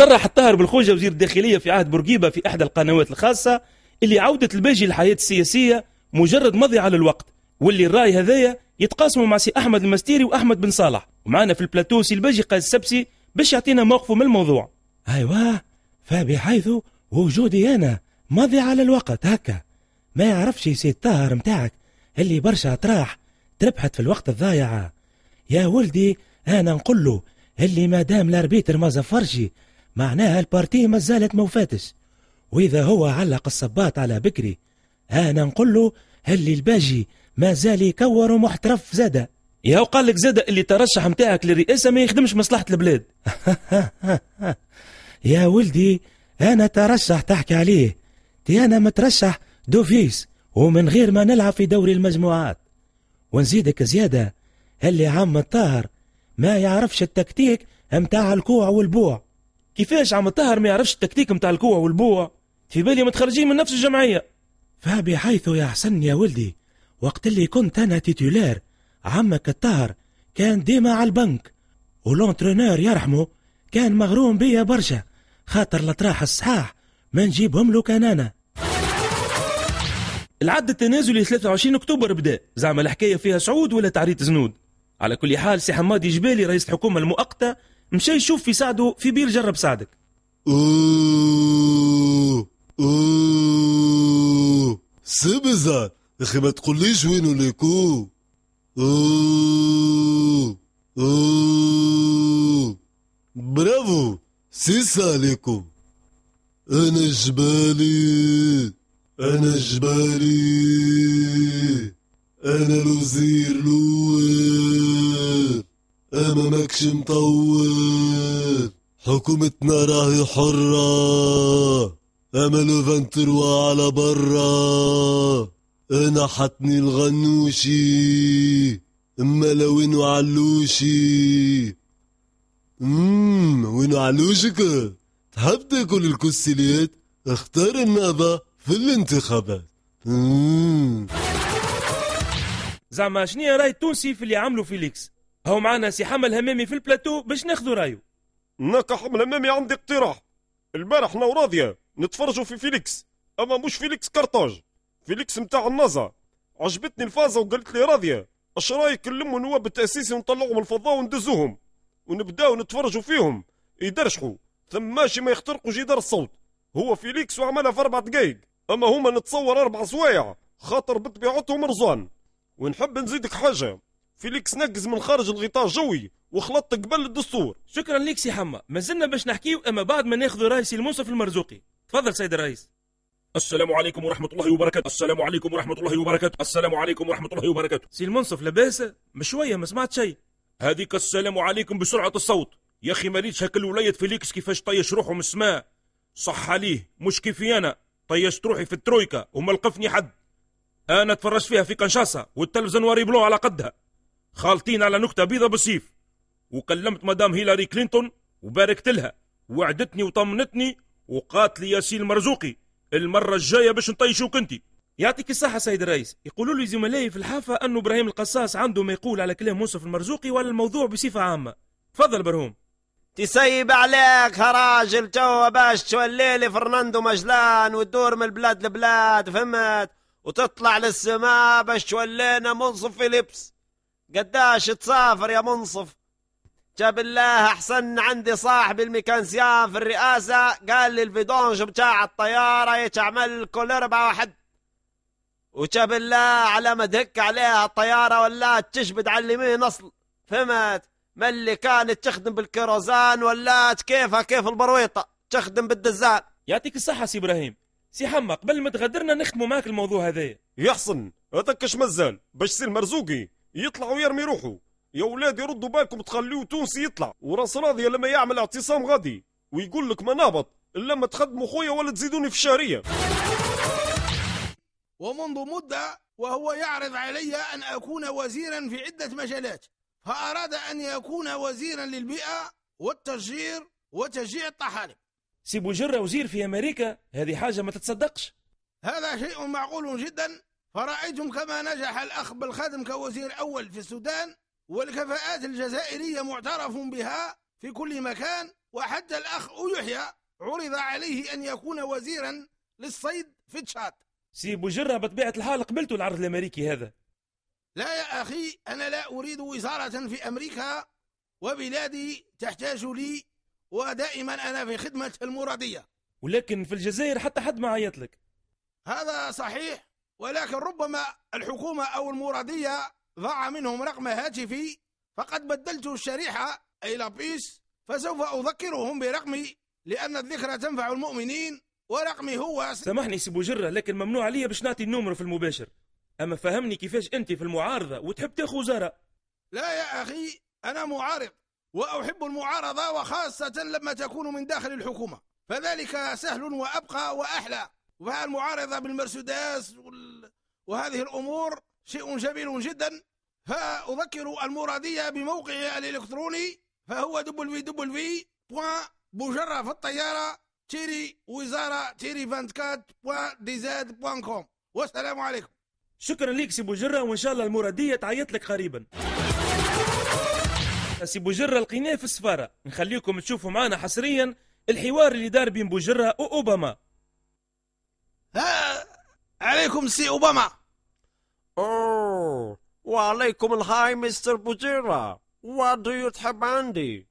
صرح الطاهر بالخوجة وزير الداخلية في عهد بورقيبة في إحدى القنوات الخاصة اللي عودة الباجي للحياة السياسية مجرد مضي على الوقت واللي الرأي هذايا يتقاسموا مع سي أحمد المستيري وأحمد بن صالح ومعنا في البلاتو سي الباجي قاز السبسي باش يعطينا موقفه من الموضوع أيوا فبحيث وجودي أنا مضي على الوقت هكا ما يعرفش سي الطاهر متاعك اللي برشا تراح تربحت في الوقت الضايع يا ولدي أنا نقول له اللي ما دام الاربيتر ما زفرش معناها البارتي ما زالت موفاتش وإذا هو علق الصباط على بكري أنا نقول له هلي الباجي ما زال يكور ومحترف زادة يا وقال لك زادة اللي ترشح متاعك للرئاسة ما يخدمش مصلحة البلاد يا ولدي أنا ترشح تحكي عليه تي أنا مترشح دوفيس ومن غير ما نلعب في دوري المجموعات ونزيدك زيادة اللي عم الطاهر ما يعرفش التكتيك متاع الكوع والبوع كيفاش عم الطاهر ما يعرفش التكتيك متاع الكوع والبوع في بالي متخرجين من نفس الجمعية فبحيث يا حسن يا ولدي وقت اللي كنت أنا تيتولار عمك الطاهر كان ديما على البنك ولونترونور يرحمه كان مغروم بيا برشا خاطر الأطراح الصحاح ما نجيبهم له كان أنا العد التنازلي 23 اكتوبر بدا زعما الحكايه فيها سعود ولا تعريت زنود على كل حال سي حمادي جبالي رئيس الحكومه المؤقته مشى يشوف في سعده في بير جرب سعدك اوه اوه سبزة اخي ما تقوليش وينو ليكو اوه اوه برافو سيسا عليكم انا جبالي انا جبالي انا الوزير لوير امامكش مطول حكومتنا راهي حرة اما فانتروا على برا انا حتني الغنوشي اما لوين وعلوشي علوشي امم وينو علوشك تحب تاكل الكسليات اختار النابة في الانتخابات زعما شنو راي التونسي في اللي عملوا فيليكس هو معانا سي حمل همامي في البلاتو باش ناخذوا رايو ناك حمل همامي عندي اقتراح البارح انا وراضية نتفرجوا في فيليكس اما مش فيليكس كارتاج فيليكس متاع النازا عجبتني الفازة وقالت لي راضية اش رايك نلموا نواب التأسيسي ونطلعهم الفضاء وندزوهم ونبداو نتفرجوا فيهم يدرشحوا ثم ماشي ما يخترقوا جدار الصوت هو فيليكس وعملها في اربع دقايق اما هما نتصور اربع سوايع خاطر بطبيعتهم رزوان ونحب نزيدك حاجه فيليكس نقز من خارج الغطاء الجوي وخلطت قبل الدستور شكرا لك سي حما مازلنا باش نحكيو اما بعد ما ناخذ راي سي المنصف المرزوقي تفضل سيد الرئيس السلام عليكم ورحمة الله وبركاته السلام عليكم ورحمة الله وبركاته السلام عليكم ورحمة الله وبركاته سي المنصف لاباس مش شوية ما سمعت شيء هذيك السلام عليكم بسرعة الصوت يا أخي مريتش هكل ولاية فيليكس كيفاش طيش روحه من السماء صح عليه مش كيفي أنا طيشت روحي في الترويكا وما لقفني حد أنا تفرجت فيها في كنشاصه والتلفزة نواري بلو على قدها خالطين على نكتة بيضة بالسيف وكلمت مدام هيلاري كلينتون وباركت لها وعدتني وطمنتني وقالت لي ياسين مرزوقي المرة الجاية باش نطيشوك انت يعطيك الصحة سيد الرئيس يقولوا لي زملائي في الحافة أن إبراهيم القصاص عنده ما يقول على كلام منصف المرزوقي وعلى الموضوع بصفة عامة تفضل برهوم تسيب عليك يا راجل تو باش تولي لي فرناندو مجلان وتدور من البلاد لبلاد فهمت وتطلع للسماء باش تولينا منصف في لبس قداش تسافر يا منصف جاب الله احسن عندي صاحبي الميكانسيان في الرئاسة قال لي الفيدونج بتاع الطيارة يتعمل كل اربعة واحد وجاب الله على ما تهك عليها الطيارة ولا تشبد على اليمين اصل فهمت ملي كانت تخدم بالكيروزان ولا كيفها كيف البرويطة تخدم بالدزان يعطيك الصحة سي ابراهيم سي حما قبل ما تغدرنا نختموا معاك الموضوع هذايا يحصن هذاك مازال باش تصير مرزوقي يطلع ويرمي روحه يا ولادي ردوا بالكم تخليوه تونسي يطلع وراس راضيه لما يعمل اعتصام غادي ويقول لك ما نهبط الا ما تخدموا خويا ولا تزيدوني في الشهريه ومنذ مده وهو يعرض علي ان اكون وزيرا في عده مجالات فاراد ان يكون وزيرا للبيئه والتشجير وتشجيع الطحالب سي بوجرة وزير في امريكا هذه حاجه ما تتصدقش هذا شيء معقول جدا فرأيتم كما نجح الأخ بالخدم كوزير أول في السودان والكفاءات الجزائرية معترف بها في كل مكان وحتى الأخ يحيى عرض عليه أن يكون وزيرا للصيد في تشاد سي بوجرة بطبيعة الحال قبلتوا العرض الأمريكي هذا لا يا أخي أنا لا أريد وزارة في أمريكا وبلادي تحتاج لي ودائما أنا في خدمة المرادية ولكن في الجزائر حتى حد ما عيط لك هذا صحيح ولكن ربما الحكومة أو المرادية ضاع منهم رقم هاتفي فقد بدلت الشريحة أي لابيس فسوف أذكرهم برقمي لأن الذكرى تنفع المؤمنين ورقمي هو سامحني سي بوجرة لكن ممنوع عليا باش نعطي النمر في المباشر أما فهمني كيفاش أنت في المعارضة وتحب تاخذ وزارة لا يا أخي أنا معارض وأحب المعارضة وخاصة لما تكون من داخل الحكومة فذلك سهل وأبقى وأحلى والمعارضة بالمرسيدس وهذه الأمور شيء جميل جدا فأذكر المرادية بموقعي الإلكتروني فهو www.bujara في الطيارة تيري وزارة تيري 24.dz.com والسلام عليكم شكرا لك سي بوجرة وإن شاء الله المرادية تعيط لك قريبا سي بوجرة لقيناه في السفارة نخليكم تشوفوا معنا حصريا الحوار اللي دار بين بوجرة وأوباما ها عليكم سي أوباما أوه وعليكم الهاي مستر بوتيرا What do you تحب عندي؟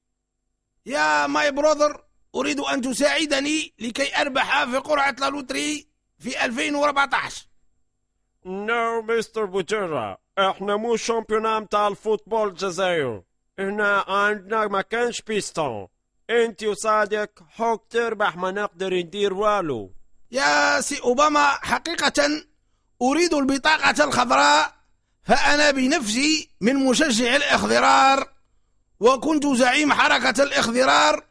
يا ماي براذر أريد أن تساعدني لكي أربح في قرعة لالوتري في 2014 نو مستر بوتيرا احنا مو شامبيونا تاع الفوتبول الجزائر هنا عندنا ما كانش بيستون انت وصادق حوك تربح ما نقدر ندير والو يا سي أوباما حقيقة أريد البطاقة الخضراء فأنا بنفسي من مشجع الإخضرار وكنت زعيم حركة الإخضرار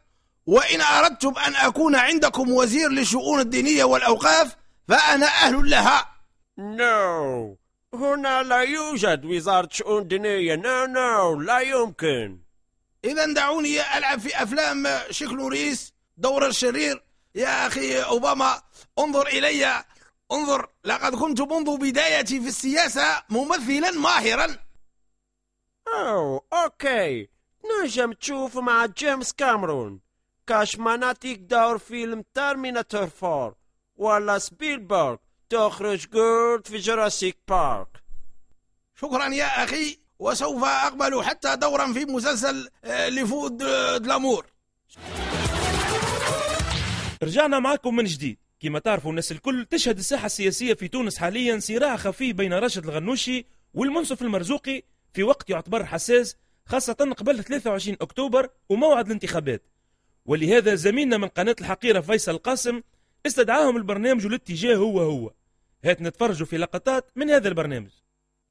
وإن أردتم أن أكون عندكم وزير للشؤون الدينية والأوقاف فأنا أهل لها No هنا لا يوجد وزارة شؤون دينية نو no, نو no, لا يمكن إذا دعوني ألعب في أفلام شكل ريس دور الشرير يا أخي أوباما انظر إلي انظر لقد كنت منذ بدايتي في السياسة ممثلا ماهرا أو أوكي نجم تشوف مع جيمس كامرون كاش ما نعطيك دور فيلم ترميناتور 4 ولا سبيلبرغ تخرج جولد في جراسيك بارك شكرا يا أخي وسوف أقبل حتى دورا في مسلسل آه، لفود دلامور رجعنا معكم من جديد كما تعرفوا الناس الكل تشهد الساحة السياسية في تونس حاليا صراع خفي بين راشد الغنوشي والمنصف المرزوقي في وقت يعتبر حساس خاصة قبل 23 أكتوبر وموعد الانتخابات ولهذا زميلنا من قناة الحقيرة فيصل القاسم استدعاهم البرنامج والاتجاه هو هو هات نتفرجوا في لقطات من هذا البرنامج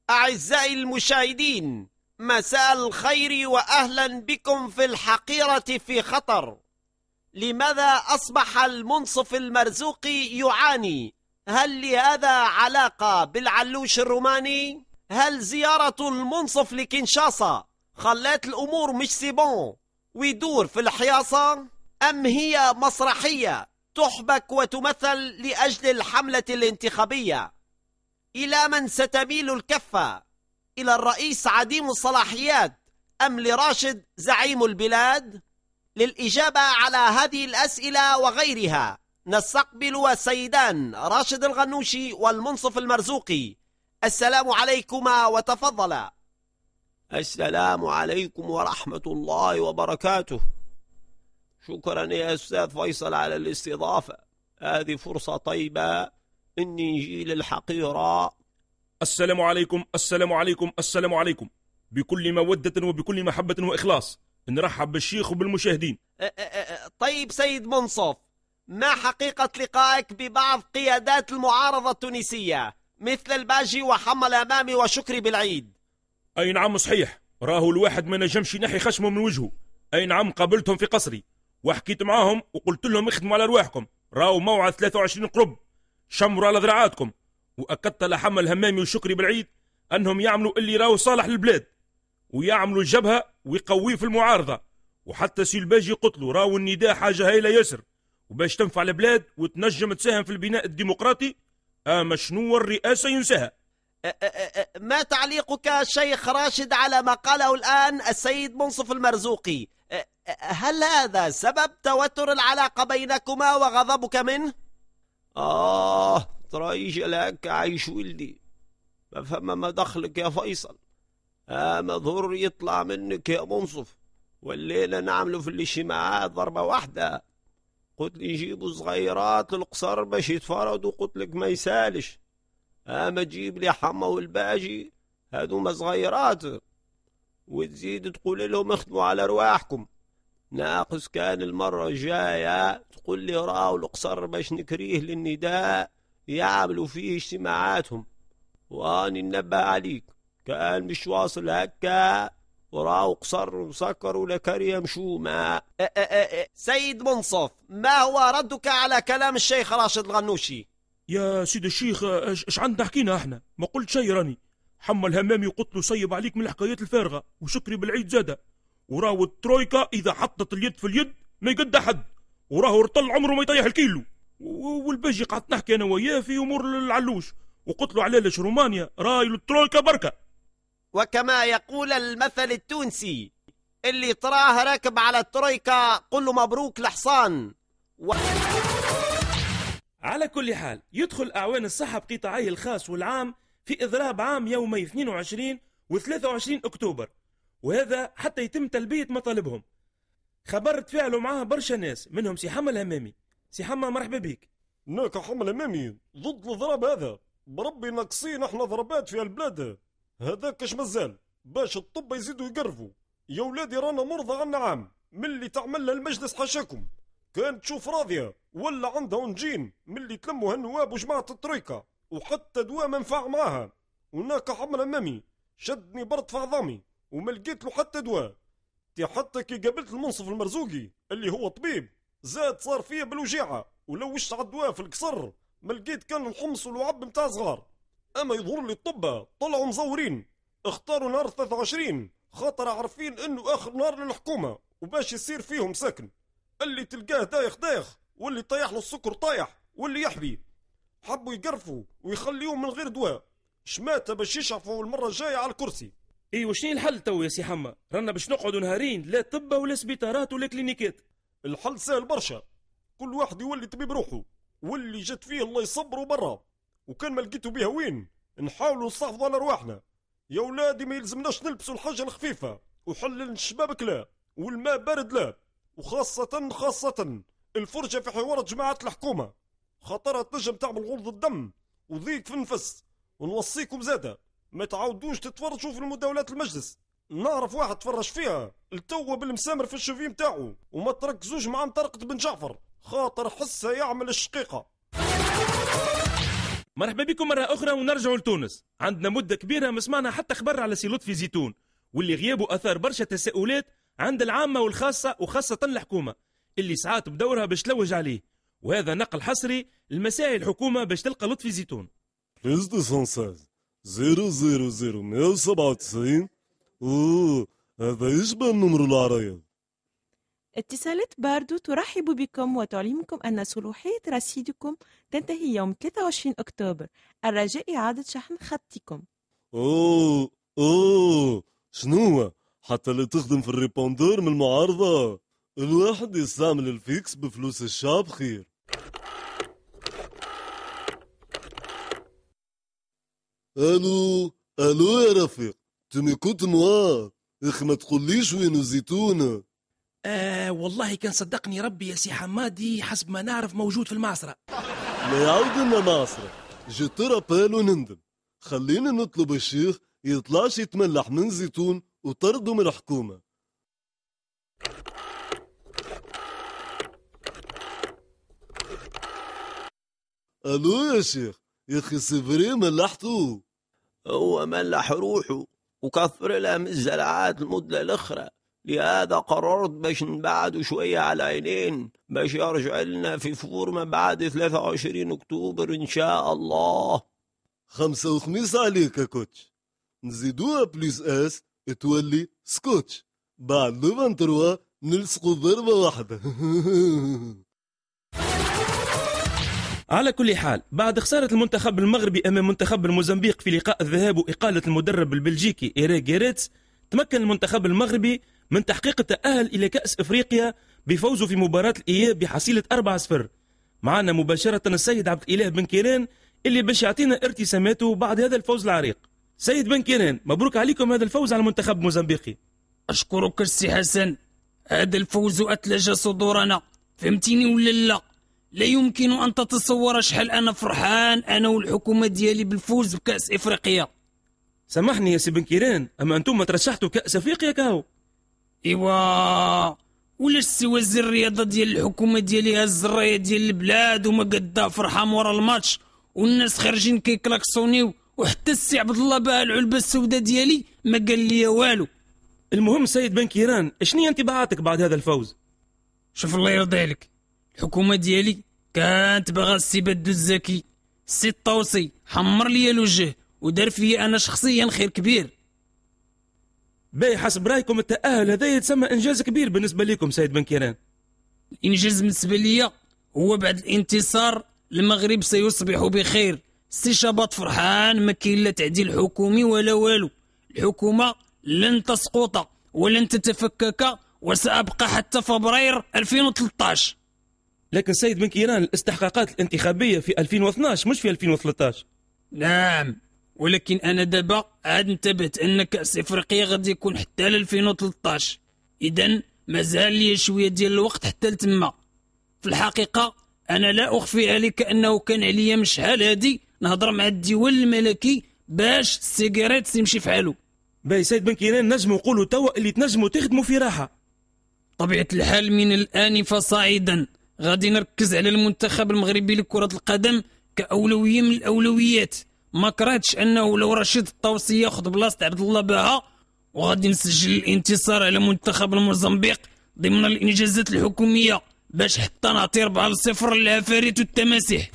أعزائي المشاهدين مساء الخير وأهلا بكم في الحقيرة في خطر لماذا أصبح المنصف المرزوقي يعاني؟ هل لهذا علاقة بالعلوش الروماني؟ هل زيارة المنصف لكنشاسا خلت الأمور مش سيبون ويدور في الحياصة؟ أم هي مسرحية تحبك وتمثل لأجل الحملة الانتخابية؟ إلى من ستميل الكفة؟ إلى الرئيس عديم الصلاحيات أم لراشد زعيم البلاد؟ للإجابة على هذه الأسئلة وغيرها نستقبل السيدان راشد الغنوشي والمنصف المرزوقي السلام عليكما وتفضلا السلام عليكم ورحمة الله وبركاته شكرا يا أستاذ فيصل على الاستضافة هذه فرصة طيبة إني جيل الحقيرة السلام عليكم السلام عليكم السلام عليكم بكل مودة وبكل محبة وإخلاص نرحب بالشيخ وبالمشاهدين أه، أه، أه، طيب سيد منصف ما حقيقة لقائك ببعض قيادات المعارضة التونسية مثل الباجي وحمل أمامي وشكري بالعيد أي نعم صحيح راهو الواحد ما نجمش ينحي خشمه من وجهه أي نعم قابلتهم في قصري وحكيت معاهم وقلت لهم اخدموا على رواحكم راهو موعد 23 قرب شمروا على ذراعاتكم وأكدت لحمل همامي وشكري بالعيد أنهم يعملوا اللي راهو صالح للبلاد ويعملوا الجبهة ويقويه في المعارضة وحتى سيلباجي قتلوا راهو النداء حاجة هايلة ياسر وباش تنفع البلاد وتنجم تساهم في البناء الديمقراطي أما شنو الرئاسة ينساها أه، أه، أه، ما تعليقك شيخ راشد على ما قاله الآن السيد منصف المرزوقي هل هذا سبب توتر العلاقة بينكما وغضبك منه؟ آه ترى لك عايش ولدي ما فما ما دخلك يا فيصل اما آه، ظهر يطلع منك يا منصف والليلة نعملوا في الاجتماعات ضربة واحدة قلت لي جيبوا صغيرات للقصر باش يتفردوا قلت لك ما يسالش اما آه، تجيب لي حمى والباجي هادو ما صغيرات وتزيد تقول لهم اخدموا على رواحكم ناقص كان المرة الجاية تقول لي راهو القصر باش نكريه للنداء يعملوا فيه اجتماعاتهم واني نبه عليك كان مش واصل هكا وراه قصر وسكر ولكريم شو ما سيد منصف ما هو ردك على كلام الشيخ راشد الغنوشي يا سيد الشيخ اش عندنا حكينا احنا ما قلت شي راني حمل همامي وقلت له صيب عليك من الحكايات الفارغه وشكري بالعيد زاده وراهو الترويكا اذا حطت اليد في اليد ما يقد حد وراهو رطل عمره ما يطيح الكيلو والباجي قعدت نحكي انا وياه في امور العلوش وقلت له علاش رومانيا راي الترويكا بركه وكما يقول المثل التونسي اللي تراه راكب على الترويكا قل له مبروك لحصان و... على كل حال يدخل أعوان الصحة بقطاعيه الخاص والعام في إضراب عام يومي 22 و 23 أكتوبر وهذا حتى يتم تلبية مطالبهم خبر تفاعلوا معاه برشا ناس منهم سي حمل همامي سي حمى مرحبا بك ناك حمل همامي ضد الإضراب هذا بربي ناقصين احنا ضربات في البلاد هذاك اش مازال باش الطب يزيدوا يقرفوا يا ولادي رانا مرضى عن عام ملي تعمل لها المجلس حاشاكم كان تشوف راضيه ولا عندها من ملي تلموا النواب وجماعه الطريقه وحتى دواء منفع معاها وناك حمل امامي شدني برد في عظامي وما لقيت له حتى دواء تي حتى كي قابلت المنصف المرزوقي اللي هو طبيب زاد صار فيا بالوجيعه ولوشت على الدواء في القصر ما لقيت كان الحمص والوعب متاع صغار اما يظهر لي الطبة طلعوا مزورين اختاروا نهار 23 خاطر عارفين انه اخر نهار للحكومة وباش يصير فيهم ساكن اللي تلقاه دايخ دايخ واللي طايح له السكر طايح واللي يحبي حبوا يقرفوا ويخليهم من غير دواء شماتة باش يشعفوا المرة الجاية على الكرسي اي إيوة، وشني الحل تو يا سي حما رانا باش نقعدوا نهارين لا طبة ولا سبيطارات ولا كلينيكات الحل سهل برشا كل واحد يولي طبيب روحه واللي جات فيه الله يصبره برا وكان ما لقيتو بها وين نحاولوا نصافضوا على رواحنا يا ولادي ما يلزمناش نلبسوا الحاجه الخفيفه وحلل الشبابك لا والماء بارد لا وخاصة خاصة الفرجة في حوار جماعة الحكومة خطرها تنجم تعمل غلظ الدم وضيق في النفس ونوصيكم زادة ما تعودوش تتفرجوا في المداولات المجلس نعرف واحد تفرج فيها التوا بالمسامر في الشوفي متاعو وما تركزوش مع مطرقة بن جعفر خاطر حسها يعمل الشقيقة مرحبا بكم مرة أخرى ونرجع لتونس عندنا مدة كبيرة ما سمعنا حتى خبر على سي لطفي زيتون واللي غيابه أثار برشا تساؤلات عند العامة والخاصة وخاصة الحكومة اللي ساعات بدورها باش تلوج عليه وهذا نقل حصري لمساعي الحكومة باش تلقى لطفي زيتون بليز أوه هذا يشبه النمر العريض اتصالات باردو ترحب بكم وتعلمكم أن صلوحية رصيدكم تنتهي يوم 23 أكتوبر الرجاء إعادة شحن خطكم أوه أوه شنو حتى اللي تخدم في الريبوندور من المعارضة الواحد يستعمل الفيكس بفلوس الشعب خير الو الو يا رفيق تمي كنت موار اخ ما تقوليش وين الزيتونه آه والله كان صدقني ربي يا سي حمادي حسب ما نعرف موجود في المعصرة ما يعود لنا معصرة جي ترى بالو نندم خلينا نطلب الشيخ يطلعش يتملح من زيتون وطرده من الحكومة الو يا شيخ يا اخي سفري ملحته هو ملح روحه وكفر له من الزلعات المدة الاخرى لهذا قررت باش نبعده شوية على عينين باش يرجع لنا في فورمة بعد 23 أكتوبر إن شاء الله خمسة وخميس عليك يا كوتش نزيدوها بليس اس تولي سكوتش بعد لو تروا نلصقوا ضربة واحدة على كل حال بعد خسارة المنتخب المغربي أمام منتخب الموزمبيق في لقاء الذهاب وإقالة المدرب البلجيكي إيريك جيريتس تمكن المنتخب المغربي من تحقيق التأهل إلى كأس إفريقيا بفوزه في مباراة الإياب بحصيلة 4-0 معنا مباشرة السيد عبد الإله بن كيران اللي باش يعطينا ارتساماته بعد هذا الفوز العريق سيد بن كيران مبروك عليكم هذا الفوز على المنتخب الموزمبيقي أشكرك السي حسن هذا الفوز أتلج صدورنا فهمتيني ولا لا لا يمكن أن تتصور شحال أنا فرحان أنا والحكومة ديالي بالفوز بكأس إفريقيا سامحني يا سي بن كيران أما أنتم ترشحتوا كأس إفريقيا كهو إيوا ولا السي زر الرياضة ديال الحكومة هاز الزراية ديال البلاد وما قدا فرحه ورا الماتش والناس خارجين كيكلاكسونيو وحتى السي عبد الله باع العلبة السوداء ديالي ما قال لي والو المهم سيد بن كيران شنو هي انطباعاتك بعد هذا الفوز؟ شوف الله يرضي عليك الحكومة ديالي كانت باغا السي بدو الزكي السي الطوسي حمر لي الوجه ودار فيا انا شخصيا خير كبير باهي حسب رايكم التاهل هذا يتسمى انجاز كبير بالنسبه لكم سيد بن كيران الانجاز بالنسبه لي هو بعد الانتصار المغرب سيصبح بخير سي شباط فرحان ما كاين لا تعديل حكومي ولا والو الحكومه لن تسقط ولن تتفكك وسأبقى حتى فبراير 2013 لكن سيد بن كيران الاستحقاقات الانتخابية في 2012 مش في 2013 نعم ولكن انا دابا عاد انتبهت ان كاس افريقيا غادي يكون حتى ل 2013 اذا مازال لي شويه ديال الوقت حتى لتما في الحقيقه انا لا اخفي عليك انه كان عليا من شحال هادي نهضر مع الديوان الملكي باش السيجاريت يمشي فحالو باي سيد بن كينان نجمو نقولو توا اللي تنجمو تخدمو في راحه طبيعه الحال من الان فصاعدا غادي نركز على المنتخب المغربي لكره القدم كاولويه من الاولويات ما كرهتش انه لو رشيد الطوسي ياخذ بلاصه عبد الله بها وغادي نسجل الانتصار على منتخب الموزمبيق ضمن الانجازات الحكوميه باش حتى نعطي 4 0 للعفاريت والتماسيح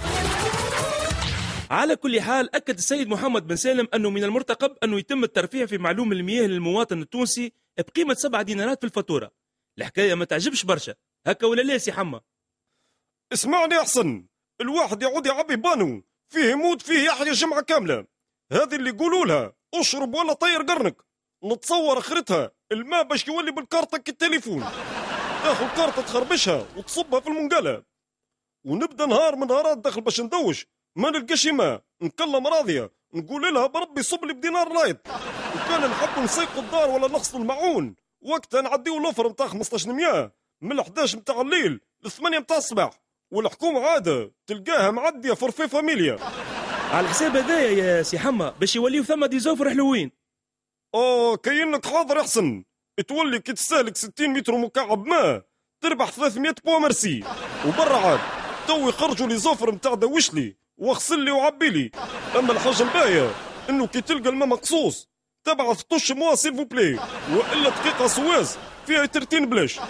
على كل حال اكد السيد محمد بن سالم انه من المرتقب انه يتم الترفيع في معلوم المياه للمواطن التونسي بقيمه 7 دينارات في الفاتوره الحكايه ما تعجبش برشا هكا ولا لا سي حما اسمعني احسن الواحد يعود يعبي بانو فيه يموت فيه يحيا جمعة كاملة هذه اللي يقولوا لها اشرب ولا طير قرنك نتصور اخرتها الماء باش يولي بالكارتة كالتليفون تاخذ كارتة تخربشها وتصبها في المنقلة ونبدا نهار من نهارات داخل باش ندوش ما نلقاش ماء نكلم راضية نقول لها بربي صب لي بدينار لايت وكان نحب نسيق الدار ولا نقص المعون وقتها نعديو لوفر نتاع 15 مياه من 11 نتاع الليل ل 8 نتاع الصباح والحكومة عادة تلقاها معدية فرفي فاميليا على حساب هذايا يا سي حما باش يوليو دي ديزوفر حلوين اه كاينك حاضر احسن تولي كي تستهلك 60 متر مكعب ماء تربح 300 بوا مرسي وبرا عاد تو يخرجوا لي زوفر نتاع دوشلي واغسل لي وعبي لي اما الحاجه الباهيه انه كي تلقى الماء مقصوص تبعث طش موا سيلفو بلاي والا دقيقه سواز فيها ترتين بلاش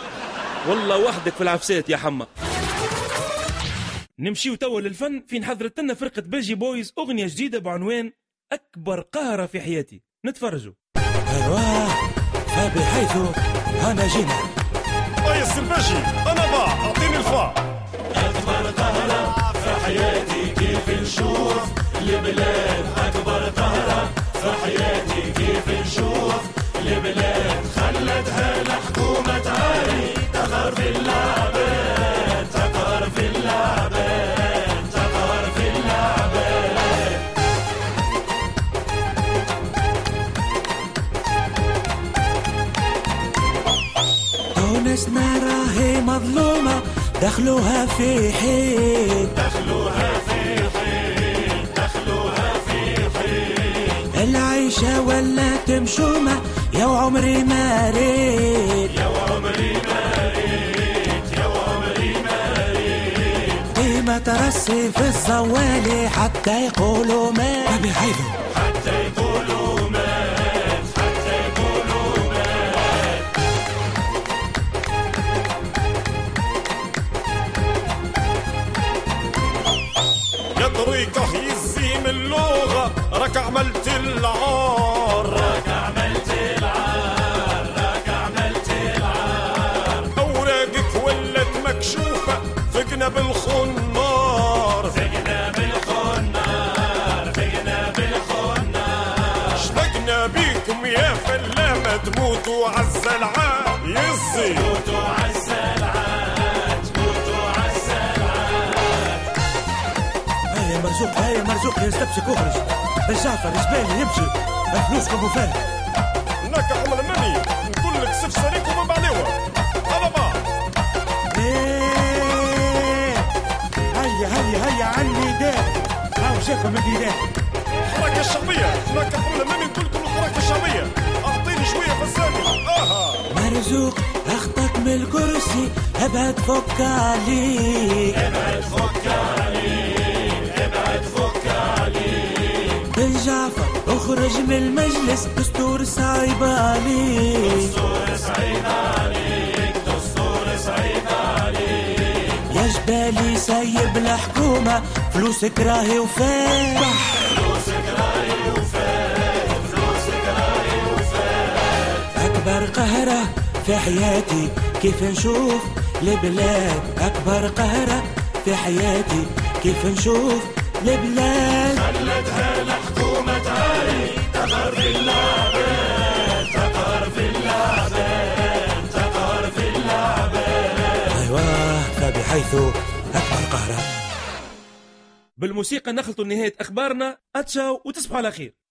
والله وحدك في العفسات يا حما نمشيو توا للفن فين حضرت لنا فرقة بيجي بويز أغنية جديدة بعنوان أكبر قهرة في حياتي نتفرجوا أرواح فبحيث أنا جينا ريس الباجي أنا با أعطيني الفا أكبر قهرة في حياتي كيف نشوف البلاد أكبر قهرة في حياتي كيف نشوف البلاد خلتها ناسنا راهي مظلومة دخلوها في حين دخلوها في حين دخلوها في حين العيشة ولات مشومة يا عمري ما ريت يا عمري ما ريت يا عمري ما ريت قيمة ترسي في الزوالي حتى يقولوا ما أبي بك هزي من اللغة راك عملت العار يا يستبشك اخرج الجعفر جعفر يمشي الفلوس كم مفاهي هناك عمر مني نقول لك سف سريك وما بعليوا هلا ما إيه. هيا هيا هيا على الميدان هاو شاكو من الميدان الحركه الشعبيه هناك عمر مني نقول لكم الحركه الشعبيه اعطيني شويه فزاني اها مرزوق اخطك من الكرسي ابعد فوق عليك ابعد فوق مخرج من المجلس دستور صعيب عليك دستور صعيب عليك دستور صعيب عليك يا جبالي سايب الحكومة فلوسك راهي وفات فلوسك راهي وفات فلوسك راهي وفات أكبر قهرة في حياتي كيف نشوف البلاد أكبر قهرة في حياتي كيف نشوف البلاد خلتها بالموسيقى نخلط نهاية أخبارنا أتشاو وتصبحوا على خير